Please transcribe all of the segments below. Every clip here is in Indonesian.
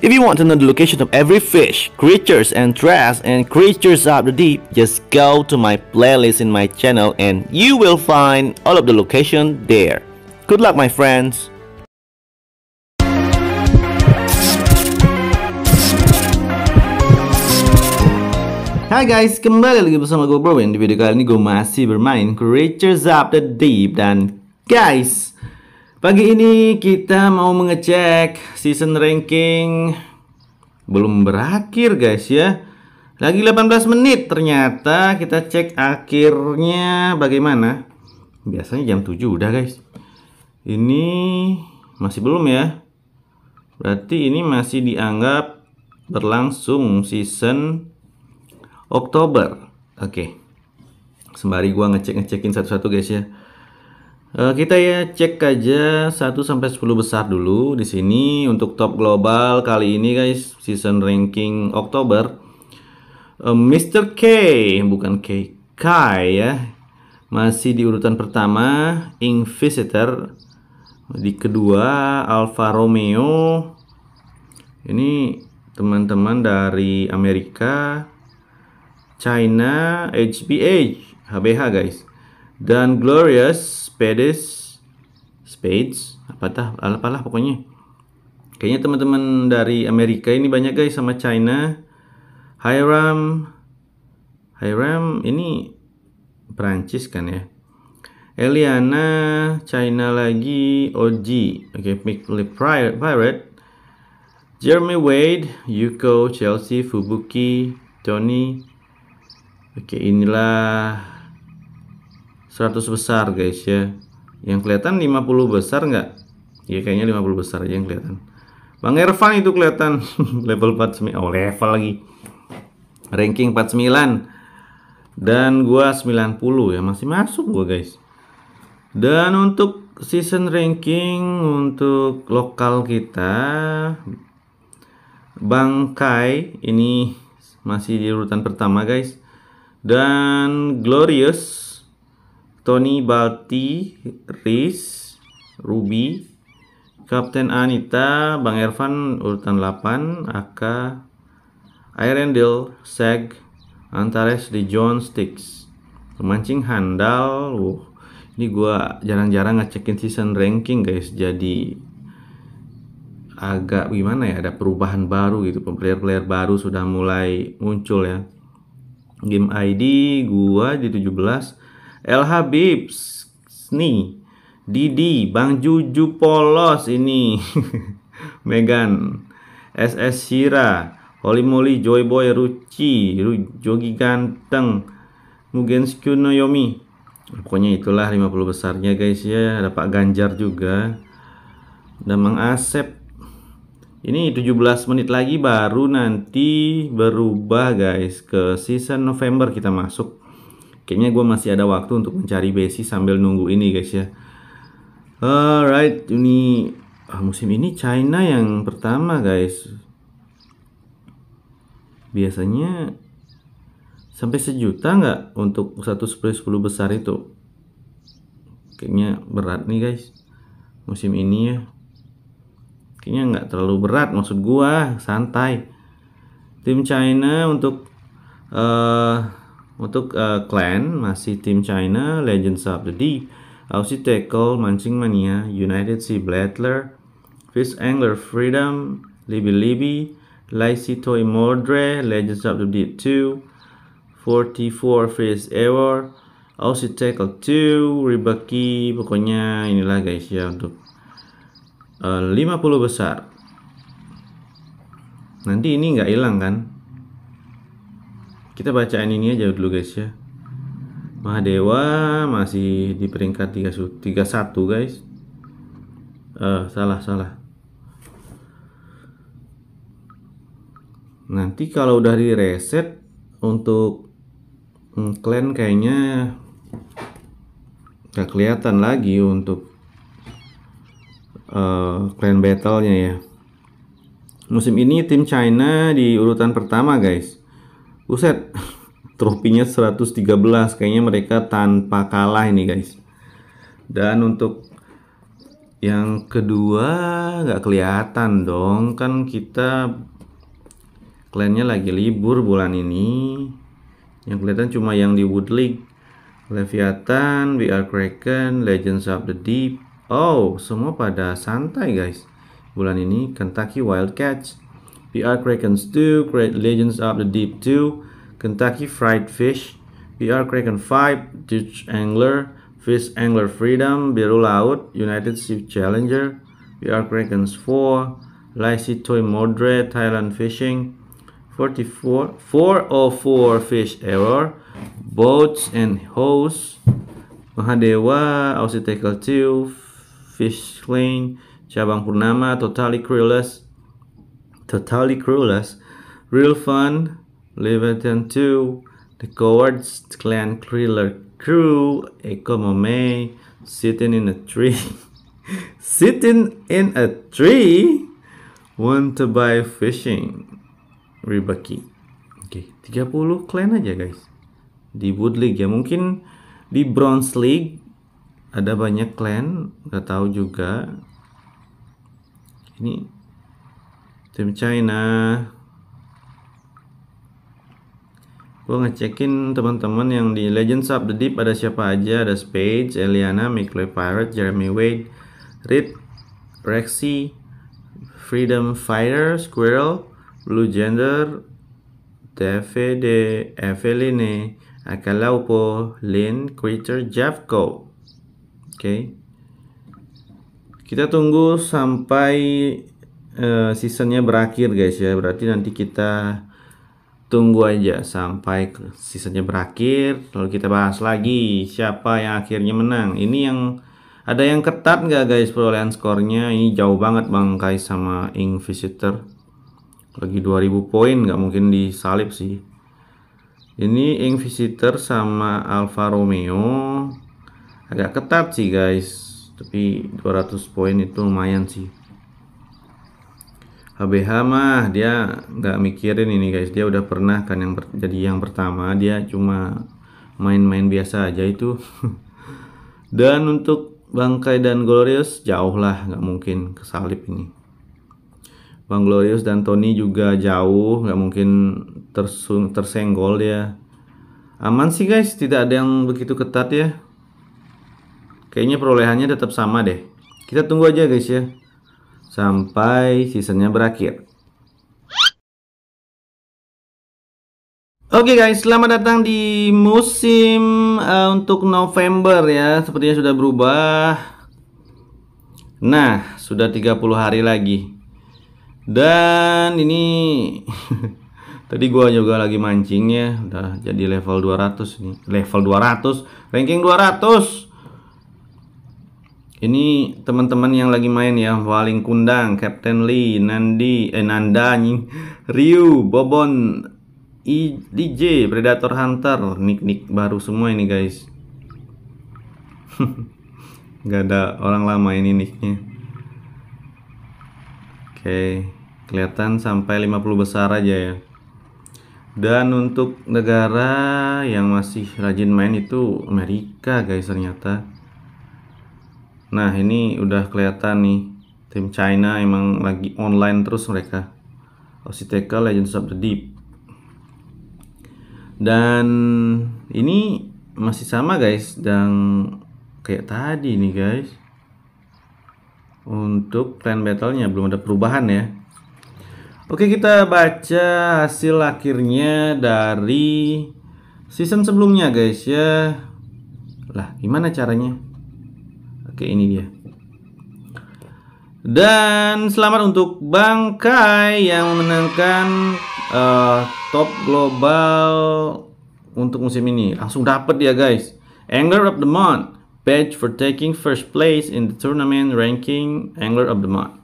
If you want to know the location of every fish, creatures and trash and creatures of the deep, just go to my playlist in my channel and you will find all of the location there. Good luck my friends! Hai guys, kembali lagi bersama gue Bro Di video kali ini gue masih bermain Creatures of the Deep Dan guys Pagi ini kita mau mengecek season ranking belum berakhir guys ya. Lagi 18 menit ternyata kita cek akhirnya bagaimana. Biasanya jam 7 udah guys. Ini masih belum ya. Berarti ini masih dianggap berlangsung season Oktober. Oke. Okay. Sembari gua ngecek-ngecekin satu-satu guys ya. Eh, kita ya cek aja 1 sampai 10 besar dulu di sini untuk top global kali ini guys season ranking Oktober eh, Mr. K bukan K Kai ya masih di urutan pertama Inquisitor di kedua Alfa Romeo ini teman-teman dari Amerika China HBH HBH guys dan Glorious Spades Spades apatah apalah pokoknya kayaknya teman-teman dari Amerika ini banyak guys sama China Hiram Hiram ini Perancis kan ya Eliana China lagi OG oke okay, Pirate Jeremy Wade Yuko Chelsea Fubuki Tony oke okay, inilah 100 besar guys ya yang kelihatan 50 besar nggak ya kayaknya 50 besar aja yang kelihatan Bang Ervan itu kelihatan level 49 oh level lagi ranking 49 dan gua 90 ya masih masuk gua guys dan untuk season ranking untuk lokal kita bang kai ini masih di urutan pertama guys dan Glorious Tony Balti Riz Ruby Kapten Anita Bang Ervan urutan 8 Aka Irendil Seg Antares di John Sticks pemancing handal Wuh, ini gue jarang-jarang ngecekin season ranking guys jadi agak gimana ya ada perubahan baru gitu player-player baru sudah mulai muncul ya game ID gua di 17 El Habib nih Didi Bang Juju polos ini Megan SS Sira, Holy Moly Joy Boy Ruci Ru Jogi Ganteng Mugen Skuno Yomi pokoknya itulah 50 besarnya guys ya ada Pak Ganjar juga dan Mang Asep ini 17 menit lagi baru nanti berubah guys ke season November kita masuk kayaknya gue masih ada waktu untuk mencari besi sambil nunggu ini guys ya alright ini ah, musim ini China yang pertama guys biasanya sampai sejuta nggak untuk satu 10 10 besar itu kayaknya berat nih guys musim ini ya kayaknya nggak terlalu berat maksud gue santai tim China untuk uh, untuk uh, clan masih tim China, Legends of the Deep, Aussie Tackle, Mancing Mania, United Sea Blattler, Fish Angler Freedom, Libby Libby, Toy Mordre, Legends of the Deep 2, 44 Fish Error, Aussie Tackle 2, Ribaki, pokoknya inilah guys ya untuk eh, uh, 50 besar. Nanti ini nggak hilang kan? kita bacaan ini aja dulu guys ya Mahadewa masih di peringkat 31 guys uh, salah salah nanti kalau udah di reset untuk Klan clan kayaknya gak kelihatan lagi untuk uh, eh, clan battle-nya ya musim ini tim China di urutan pertama guys Buset, trofinya 113. Kayaknya mereka tanpa kalah ini guys. Dan untuk yang kedua nggak kelihatan dong kan kita kliennya lagi libur bulan ini. Yang kelihatan cuma yang di Wood League. Leviathan, We Are Kraken, Legends of the Deep. Oh, semua pada santai guys. Bulan ini Kentucky Wildcats. PR Kraken Stew, Great Legends of the Deep 2, Kentucky Fried Fish, PR Kraken 5, Dutch Angler, Fish Angler Freedom, Biru Laut, United Sea Challenger, PR Kraken 4, Lysi Toy Modre, Thailand Fishing, 44, 404 Fish Error, Boats and Hose, Mahadewa, Aussie Tackle 2, Fish Lane, Cabang Purnama, Totally Creeless, Totally Clueless, Real Fun, Leviathan Two, The Cowards Clan Thriller Crew, Echo Mame, Sitting in a Tree, Sitting in a Tree, Want to Buy Fishing, Ribaki. Oke, okay, 30 clan aja guys. Di Wood League ya, mungkin di Bronze League ada banyak clan, gak tahu juga. Ini tim China gue ngecekin teman-teman yang di Legends of the Deep ada siapa aja ada Spades, Eliana, Mikloy Pirate, Jeremy Wade, Rip, Rexy, Freedom Fighter, Squirrel, Blue Gender, TVD, Eveline, Akalaupo, Lin, Creature, Javco. Oke. Okay. Kita tunggu sampai Eh, seasonnya berakhir guys ya berarti nanti kita tunggu aja sampai seasonnya berakhir lalu kita bahas lagi siapa yang akhirnya menang ini yang ada yang ketat nggak guys perolehan skornya ini jauh banget Bang Kai sama Ing Visitor lagi 2000 poin nggak mungkin disalip sih ini Ing Visitor sama Alfa Romeo agak ketat sih guys tapi 200 poin itu lumayan sih HBH mah dia nggak mikirin ini guys dia udah pernah kan yang jadi yang pertama dia cuma main-main biasa aja itu dan untuk Bangkai dan Glorious jauh lah nggak mungkin kesalip ini Bang Glorious dan Tony juga jauh nggak mungkin tersung, tersenggol dia aman sih guys tidak ada yang begitu ketat ya kayaknya perolehannya tetap sama deh kita tunggu aja guys ya sampai seasonnya berakhir. Oke okay guys, selamat datang di musim uh, untuk November ya. Sepertinya sudah berubah. Nah, sudah 30 hari lagi. Dan ini tadi gua juga lagi mancingnya udah jadi level 200 nih. Level 200, ranking 200. Ini teman-teman yang lagi main ya, Waling Kundang, Captain Lee, Nandi, eh Nanda, nying, Ryu, Bobon, I, DJ, Predator Hunter, Nik Nik baru semua ini guys. Gak ada orang lama ini nicknya. Oke, kelihatan sampai 50 besar aja ya. Dan untuk negara yang masih rajin main itu Amerika guys ternyata Nah ini udah kelihatan nih tim China emang lagi online terus mereka. Ositeka Legends of the Deep. Dan ini masih sama guys dan kayak tadi nih guys. Untuk plan Battlenya belum ada perubahan ya. Oke kita baca hasil akhirnya dari season sebelumnya guys ya. Lah gimana caranya? Oke, ini dia. Dan selamat untuk Bangkai yang menangkan uh, eh, top global untuk musim ini. Langsung dapat ya, guys. Angler of the Month badge for taking first place in the tournament ranking Angler of the Month.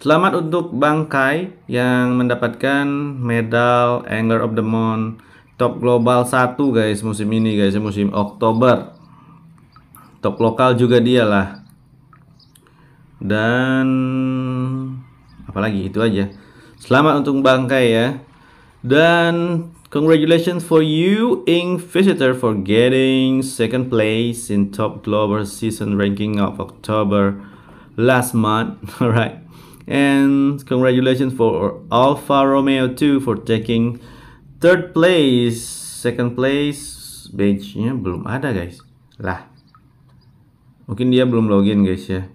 Selamat untuk Bangkai yang mendapatkan medal Angler of the Month top global 1 guys musim ini guys musim Oktober. Top lokal juga dialah. Dan apalagi itu aja. Selamat untuk bangkai ya. Dan congratulations for you Ing Visitor for getting second place in top global season ranking of October last month. Alright. And congratulations for Alfa Romeo 2 for taking third place, second place, badge belum ada guys. Lah, mungkin dia belum login guys ya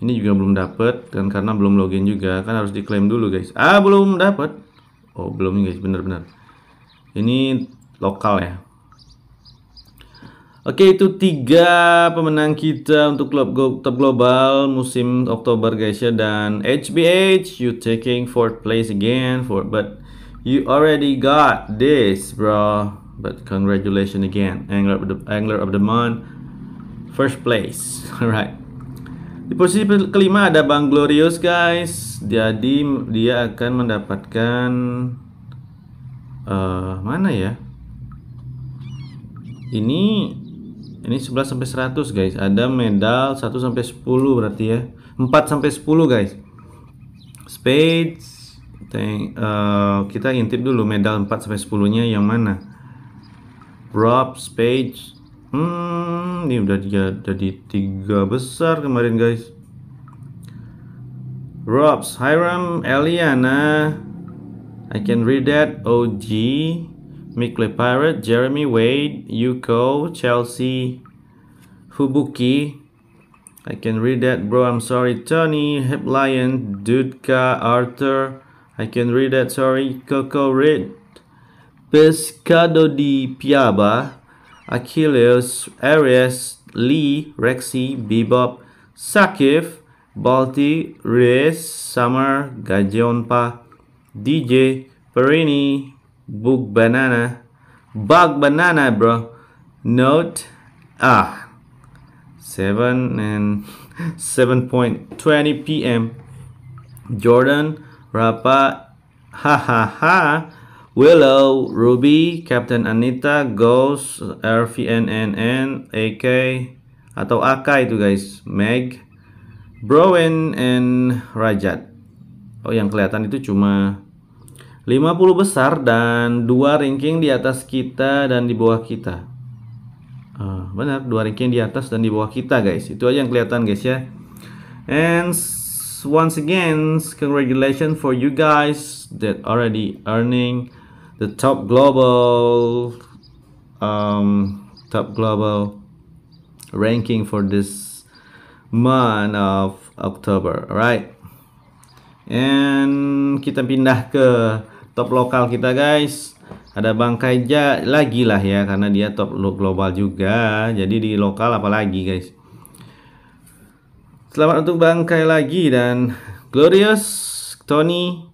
ini juga belum dapat dan karena belum login juga kan harus diklaim dulu guys ah belum dapat oh belum guys bener-bener ini lokal ya Oke itu tiga pemenang kita untuk klub top global musim Oktober guys ya dan HBH you taking fourth place again for but you already got this bro but congratulations again angler of the angler of the month first place. Alright. Di posisi kelima ada Bang Glorious guys. Jadi dia akan mendapatkan uh, mana ya? Ini ini 11 sampai 100 guys. Ada medal 1 sampai 10 berarti ya. 4 sampai 10 guys. Spade Tank, uh, eh, kita intip dulu medal 4 sampai 10 nya yang mana Rob, spades, Hmm, ini udah jadi tiga besar kemarin guys. Robs, Hiram, Eliana, I can read that. OG, Mikle Pirate, Jeremy Wade, Yuko, Chelsea, Fubuki. I can read that, bro. I'm sorry, Tony, Hip Lion, Dudka, Arthur. I can read that. Sorry, Coco Red, Pescado di Piaba. Achilles, Arias, Lee, Rexy, Bebop, Sakif, Balti, Reyes, Summer, Gajonpa, DJ, Perini, Book Banana, Bug Banana, bro. Note, ah, 7 and 7.20 p.m. Jordan, Rapa, ha ha ha, Willow, Ruby, Captain Anita, Ghost, RVNNN, AK atau AK itu guys, Meg, Browen and Rajat. Oh, yang kelihatan itu cuma 50 besar dan dua ranking di atas kita dan di bawah kita. Uh, benar, dua ranking di atas dan di bawah kita, guys. Itu aja yang kelihatan, guys ya. And once again, congratulations for you guys that already earning the top global um, top global ranking for this month of October alright and kita pindah ke top lokal kita guys ada Bang Kaija lagi lah ya karena dia top global juga jadi di lokal apalagi guys selamat untuk Bang Kai lagi dan Glorious Tony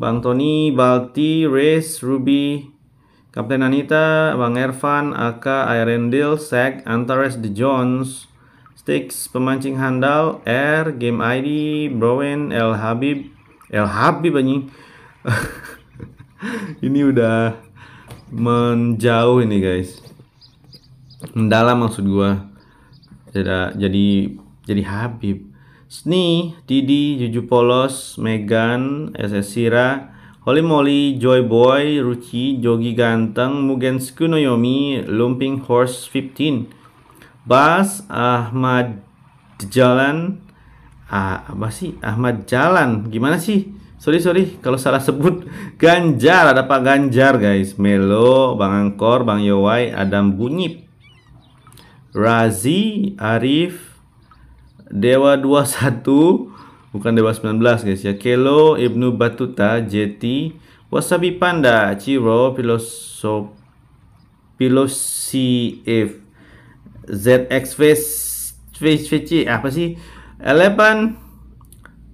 Bang Tony, Balti, Race, Ruby, Kapten Anita, Bang Ervan, Aka, Irendil, Sek, Antares, The Jones, Sticks, Pemancing Handal, R, Game ID, Browen, El Habib, El Habib anjing. ini udah menjauh ini guys. Mendalam maksud gua. Jadi jadi Habib. Sni, Didi, Juju Polos, Megan, SS Sira, Holy Molly, Joy Boy, Ruchi, Jogi Ganteng, Mugen Yomi, Lumping Horse 15, Bas, Ahmad Jalan, ah, apa sih? Ahmad Jalan, gimana sih? Sorry, sorry, kalau salah sebut Ganjar, ada Pak Ganjar guys Melo, Bang Angkor, Bang Yowai, Adam Bunyip Razi, Arif, Dewa 21 bukan Dewa 19 guys ya. Kelo Ibnu Batuta JT Wasabi Panda Ciro Filosof Filosi Face ZX Face apa sih? Eleven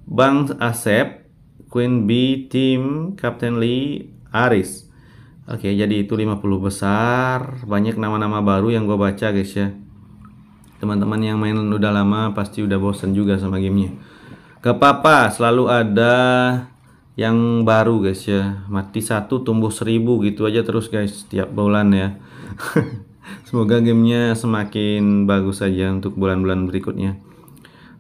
Bang Asep Queen B Team Captain Lee Aris Oke, jadi itu 50 besar. Banyak nama-nama baru yang gue baca, guys ya teman-teman yang main udah lama pasti udah bosen juga sama gamenya ke papa selalu ada yang baru guys ya mati satu tumbuh seribu gitu aja terus guys Setiap bulan ya semoga gamenya semakin bagus saja untuk bulan-bulan berikutnya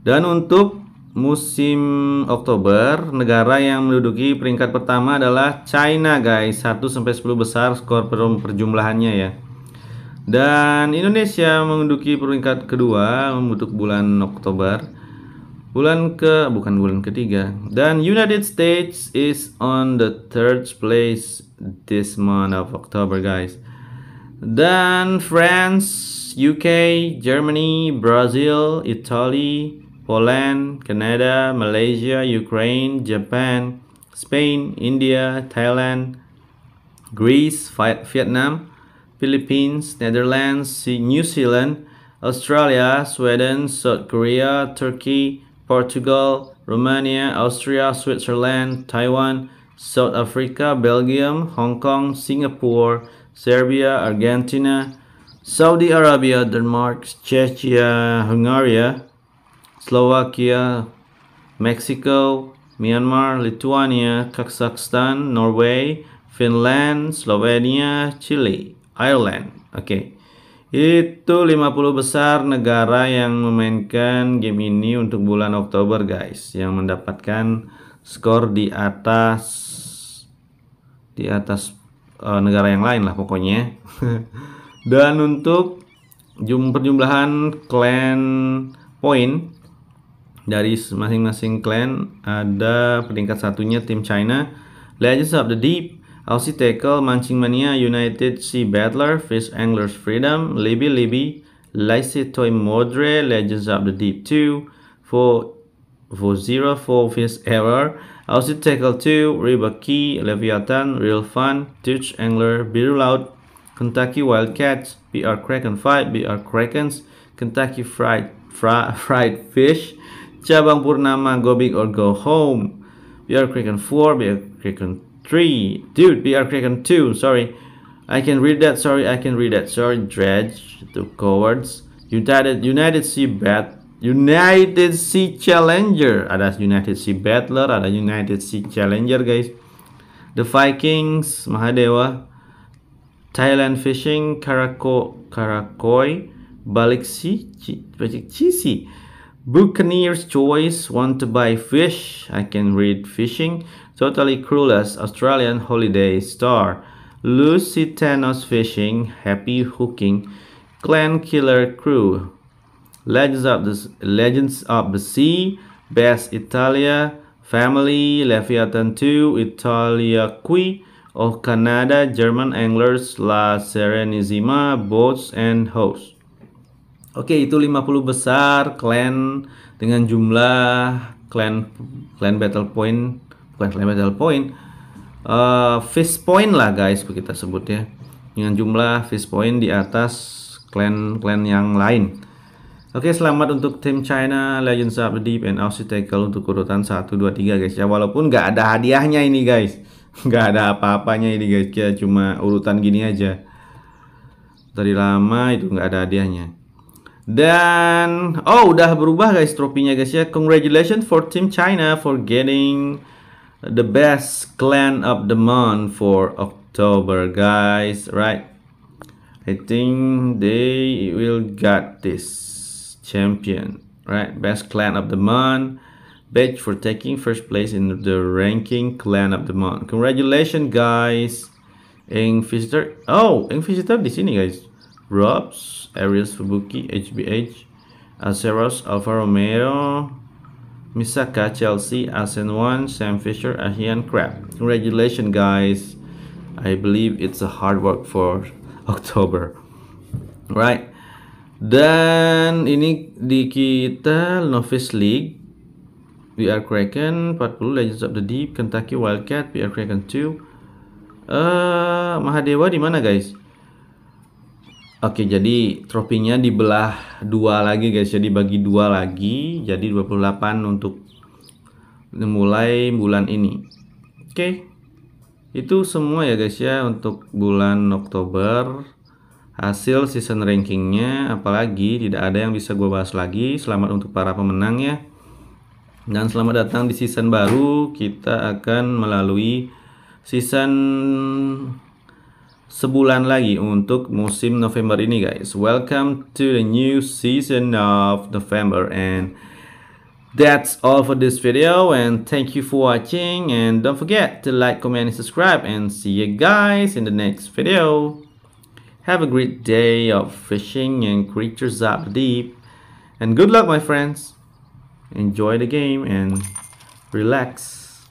dan untuk musim Oktober negara yang menduduki peringkat pertama adalah China guys 1 sampai 10 besar skor perjumlahannya ya dan Indonesia menduduki peringkat kedua untuk bulan Oktober. Bulan ke bukan bulan ketiga. Dan United States is on the third place this month of October, guys. Dan France, UK, Germany, Brazil, Italy, Poland, Canada, Malaysia, Ukraine, Japan, Spain, India, Thailand, Greece, Vietnam, Philippines, Netherlands, New Zealand, Australia, Sweden, South Korea, Turkey, Portugal, Romania, Austria, Switzerland, Taiwan, South Africa, Belgium, Hong Kong, Singapore, Serbia, Argentina, Saudi Arabia, Denmark, Czechia, Hungary, Slovakia, Mexico, Myanmar, Lithuania, Kazakhstan, Norway, Finland, Slovenia, Chile. Ireland. Oke. Okay. Itu 50 besar negara yang memainkan game ini untuk bulan Oktober, guys, yang mendapatkan skor di atas di atas uh, negara yang lain lah pokoknya. Dan untuk perjumlahan clan point dari masing-masing clan ada peringkat satunya tim China Legends of the Deep Aussie Tackle, Mancing Mania, United Sea Battler, Fish Anglers Freedom, Libby Libby, Lycée Toy Modre, Legends of the Deep 2, 4, 404 four Fish Error, Aussie Tackle 2, River Key, Leviathan, Real Fun, Dutch Angler, Beer Loud, Kentucky Wildcats, BR Kraken 5, BR Krakens, Kentucky Fried, fry, fried Fish, Cabang Purnama Go Big or Go Home, BR Kraken 4, BR Kraken three. Dude, we are Kraken two. Sorry. I can read that. Sorry, I can read that. Sorry, Dredge, the cowards. United United Sea Bat United Sea Challenger. Ada ah, United Sea Battler, ada ah, United Sea Challenger, guys. The Vikings, Mahadewa, Thailand Fishing, Karako, Karakoi, Baliksi, Cheesy. Buccaneer's Choice, Want to Buy Fish. I can read fishing. Totally Clueless, Australian Holiday Star, Tenos Fishing, Happy Hooking, Clan Killer Crew, Legends of the, Legends of the Sea, Best Italia, Family, Leviathan 2, Italia Qui, of Canada, German Anglers, La Serenissima, Boats and Hosts. Oke, okay, itu 50 besar clan dengan jumlah clan clan battle point bukan fundamental point uh, eh, fish point lah guys kita sebut ya dengan jumlah fish point di atas clan klan yang lain Oke selamat untuk tim China Legends of the Deep and Aussie Tackle untuk urutan 1, 2, 3 guys ya Walaupun nggak ada hadiahnya ini guys nggak ada apa-apanya ini guys ya cuma urutan gini aja Dari lama itu nggak ada hadiahnya Dan oh udah berubah guys tropinya guys ya Congratulations for Team China for getting the best clan of the month for October guys right I think they will get this champion right best clan of the month badge for taking first place in the ranking clan of the month congratulations guys Inquisitor oh Inquisitor di sini guys Robs Arius Fubuki HBH Aceros Alfa Romeo Misaka, Chelsea, Asen One, Sam Fisher, Ahian Crab. Congratulations, guys. I believe it's a hard work for October. Right. Dan ini di kita Novice League. We are Kraken 40 Legends of the Deep, Kentucky Wildcat, We are Kraken 2. uh, eh, Mahadewa di mana, guys? Oke, jadi tropinya dibelah dua lagi guys. Jadi bagi dua lagi, jadi 28 untuk mulai bulan ini. Oke. Itu semua ya guys ya untuk bulan Oktober. Hasil season rankingnya apalagi tidak ada yang bisa gue bahas lagi. Selamat untuk para pemenang ya. Dan selamat datang di season baru. Kita akan melalui season sebulan lagi untuk musim November ini guys. Welcome to the new season of November and that's all for this video and thank you for watching and don't forget to like, comment and subscribe and see you guys in the next video. Have a great day of fishing and creatures up deep and good luck my friends. Enjoy the game and relax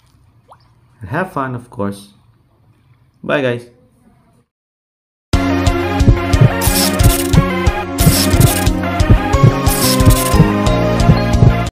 and have fun of course. Bye guys.